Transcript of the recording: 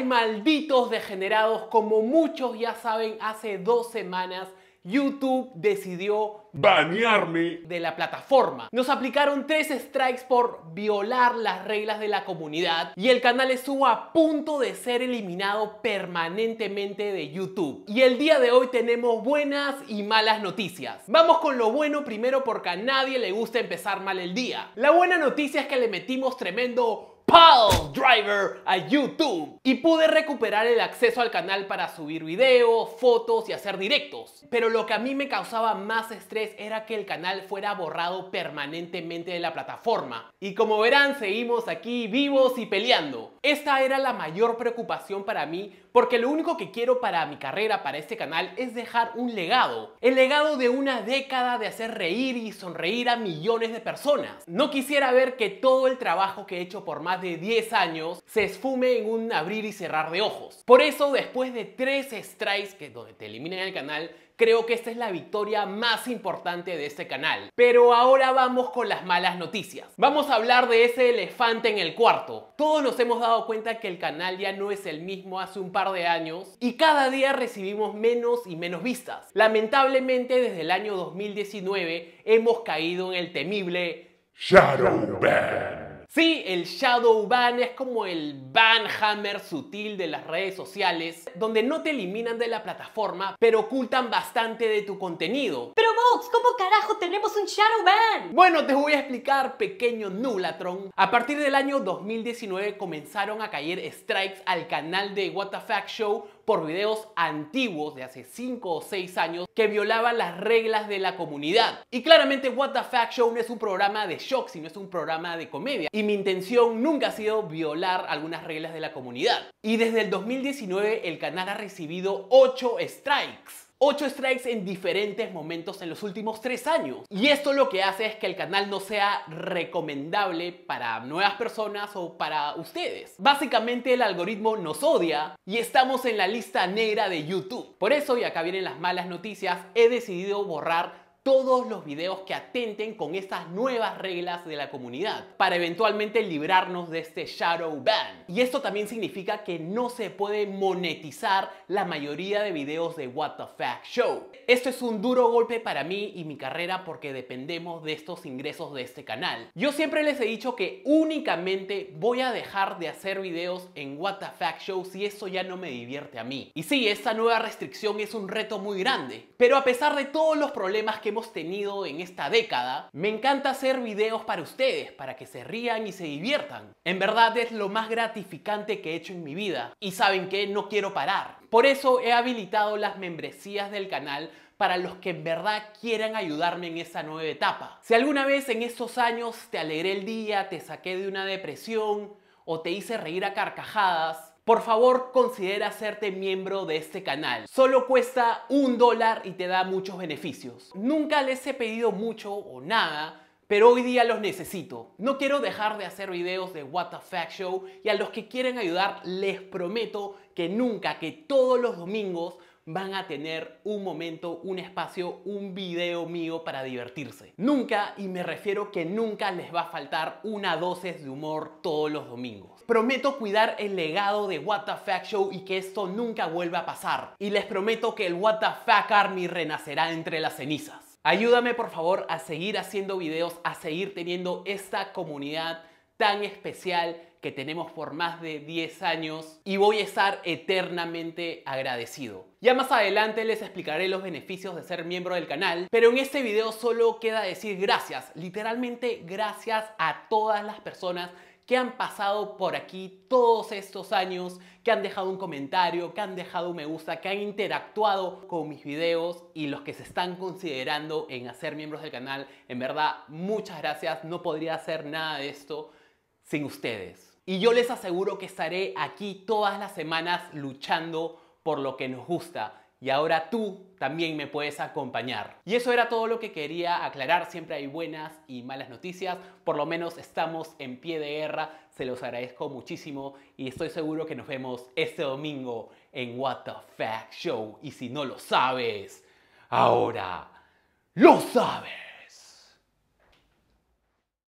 malditos degenerados? Como muchos ya saben, hace dos semanas YouTube decidió banearme de la plataforma. Nos aplicaron tres strikes por violar las reglas de la comunidad y el canal estuvo a punto de ser eliminado permanentemente de YouTube. Y el día de hoy tenemos buenas y malas noticias. Vamos con lo bueno primero porque a nadie le gusta empezar mal el día. La buena noticia es que le metimos tremendo Pal Driver a YouTube y pude recuperar el acceso al canal para subir videos, fotos y hacer directos. Pero lo que a mí me causaba más estrés era que el canal fuera borrado permanentemente de la plataforma. Y como verán, seguimos aquí vivos y peleando. Esta era la mayor preocupación para mí porque lo único que quiero para mi carrera, para este canal, es dejar un legado. El legado de una década de hacer reír y sonreír a millones de personas. No quisiera ver que todo el trabajo que he hecho por más de 10 años se esfume en un abrir y cerrar de ojos. Por eso, después de 3 strikes, que donde te eliminan el canal, creo que esta es la victoria más importante de este canal. Pero ahora vamos con las malas noticias. Vamos a hablar de ese elefante en el cuarto. Todos nos hemos dado cuenta que el canal ya no es el mismo hace un par de años y cada día recibimos menos y menos vistas. Lamentablemente desde el año 2019 hemos caído en el temible Shadowban. Sí, el shadow ban es como el banhammer sutil de las redes sociales, donde no te eliminan de la plataforma, pero ocultan bastante de tu contenido. Pero Vox, ¿cómo carajo tenemos un shadow ban? Bueno, te voy a explicar, pequeño Nulatron. A partir del año 2019 comenzaron a caer strikes al canal de WTF Show por videos antiguos de hace 5 o 6 años que violaban las reglas de la comunidad. Y claramente What the Fact Show no es un programa de shock, sino es un programa de comedia. Y mi intención nunca ha sido violar algunas reglas de la comunidad. Y desde el 2019 el canal ha recibido 8 strikes 8 strikes en diferentes momentos en los últimos 3 años. Y esto lo que hace es que el canal no sea recomendable para nuevas personas o para ustedes. Básicamente el algoritmo nos odia y estamos en la lista negra de YouTube. Por eso, y acá vienen las malas noticias, he decidido borrar todos los videos que atenten con estas nuevas reglas de la comunidad para eventualmente librarnos de este shadow ban. Y esto también significa que no se puede monetizar la mayoría de videos de What the Fact Show. Esto es un duro golpe para mí y mi carrera porque dependemos de estos ingresos de este canal. Yo siempre les he dicho que únicamente voy a dejar de hacer videos en What the Fact Show si eso ya no me divierte a mí. Y sí, esta nueva restricción es un reto muy grande, pero a pesar de todos los problemas que hemos tenido en esta década, me encanta hacer videos para ustedes, para que se rían y se diviertan. En verdad es lo más gratificante que he hecho en mi vida y saben que no quiero parar. Por eso he habilitado las membresías del canal para los que en verdad quieran ayudarme en esta nueva etapa. Si alguna vez en estos años te alegré el día, te saqué de una depresión o te hice reír a carcajadas, por favor considera hacerte miembro de este canal. Solo cuesta un dólar y te da muchos beneficios. Nunca les he pedido mucho o nada, pero hoy día los necesito. No quiero dejar de hacer videos de What the Fact Show y a los que quieren ayudar les prometo que nunca, que todos los domingos van a tener un momento, un espacio, un video mío para divertirse. Nunca, y me refiero que nunca les va a faltar una dosis de humor todos los domingos. Prometo cuidar el legado de What the Fact Show y que esto nunca vuelva a pasar. Y les prometo que el What the Army renacerá entre las cenizas. Ayúdame por favor a seguir haciendo videos, a seguir teniendo esta comunidad tan especial que tenemos por más de 10 años y voy a estar eternamente agradecido. Ya más adelante les explicaré los beneficios de ser miembro del canal, pero en este video solo queda decir gracias, literalmente gracias a todas las personas que han pasado por aquí todos estos años, que han dejado un comentario, que han dejado un me gusta, que han interactuado con mis videos y los que se están considerando en hacer miembros del canal. En verdad, muchas gracias, no podría hacer nada de esto sin ustedes. Y yo les aseguro que estaré aquí todas las semanas luchando por lo que nos gusta. Y ahora tú también me puedes acompañar. Y eso era todo lo que quería aclarar. Siempre hay buenas y malas noticias. Por lo menos estamos en pie de guerra. Se los agradezco muchísimo y estoy seguro que nos vemos este domingo en What the Fact Show. Y si no lo sabes, ahora lo sabes.